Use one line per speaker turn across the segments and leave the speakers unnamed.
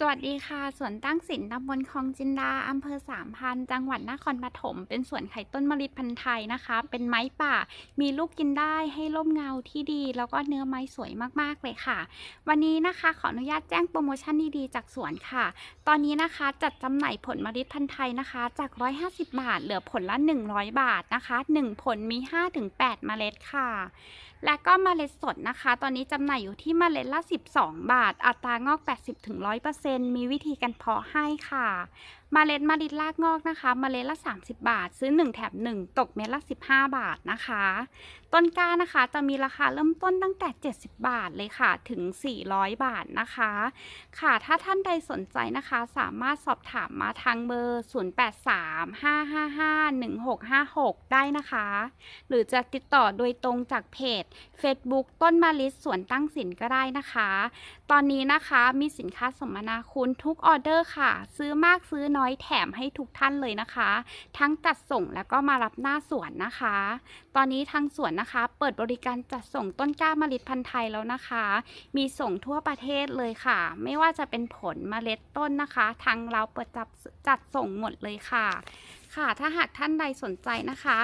สวัสดีค่ะ สวนตั้งสินตำบลคลองจินดา อำเภอสามพัน จังหวัดนครปฐมเป็นสวนไข่ต้นมะลิพันธุ์ไทยนะคะ เป็นไม้ป่า มีลูกกินได้ให้ร่มเงาที่ดี แล้วก็เนื้อไม้สวยมาก ๆ เลยค่ะ วันนี้นะคะขออนุญาตแจ้งโปรโมชั่นดี ๆ จากสวนค่ะ ตอนนี้นะคะ จัดจำหน่ายผลมะลิพันธุ์ไทยนะคะ จาก 150 บาท เหลือผลละ 100 บาทนะคะ 1 ผลมี 5-8 เมล็ดค่ะ และก็เมล็ดสดนะคะ ตอนนี้จำหน่ายอยู่ที่เมล็ดละ 12 บาท อัตรางอก80-100%ซ0มีวิธีการเพาะให้ค่ะมาเล็ดมาดิดลากงอกนะคะมาเล็ดละ 30 บาท ซื้อ 1 แถบ 1 ตกเม็ดละ 15 บาทนะคะ ต้นกล้านะคะจะมีราคาเริ่มต้นตั้งแต่ 70 บาทเลยค่ะถึง 400 บาทนะคะ ค่ะถ้าท่านใดสนใจนะคะ สามารถสอบถามมาทางเบอร์ 0835551656 ได้นะคะ หรือจะติดต่อโดยตรงจากเพจ Facebook ต้นมาลิดสวนตั้งสินก็ได้นะคะ ตอนนี้นะคะมีสินค้าสมนาคุณทุกออเดอร์ค่ะซื้อมากซื้อน้อยน้อยแถมให้ทุกท่านเลยนะคะ ทั้งจัดส่งแล้วก็มารับหน้าสวนนะคะ ตอนนี้ทางสวนนะคะเปิดบริการจัดส่งต้นกล้าเมล็ดพันธุ์ไทยแล้วนะคะ มีส่งทั่วประเทศเลยค่ะ ไม่ว่าจะเป็นผลเมล็ดต้นนะคะทางเราเปิดจับจัดส่งหมดเลยค่ะค่ะ ถ้าหากท่านใดสนใจนะคะ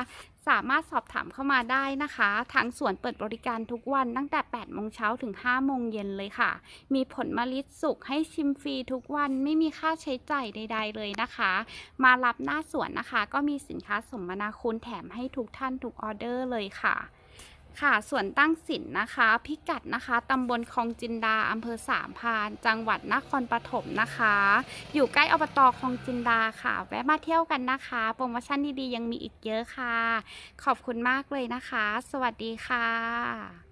สามารถสอบถามเข้ามาได้นะคะทางสวนเปิดบริการทุกวัน ตั้งแต่ 8 โมงเช้าถึง 5 โมงเย็นเลยค่ะ มีผลมะลิสุกให้ชิมฟรีทุกวันไม่มีค่าใช้ใจ่ายใดๆเลยนะคะ มารับหน้าสวนนะคะ ก็มีสินค้าสมนาคุณแถมให้ทุกท่านทุกออเดอร์เลยค่ะค่ะ ส่วนตั้งสินนะคะ พิกัดนะคะ ตำบลคลองจินดา อำเภอสามพาน จังหวัดนครปฐมนะคะ อยู่ใกล้อบตคลองจินดาค่ะ แวะมาเที่ยวกันนะคะ โปรโมชั่นดีๆ ยังมีอีกเยอะค่ะ ขอบคุณมากเลยนะคะ สวัสดีค่ะ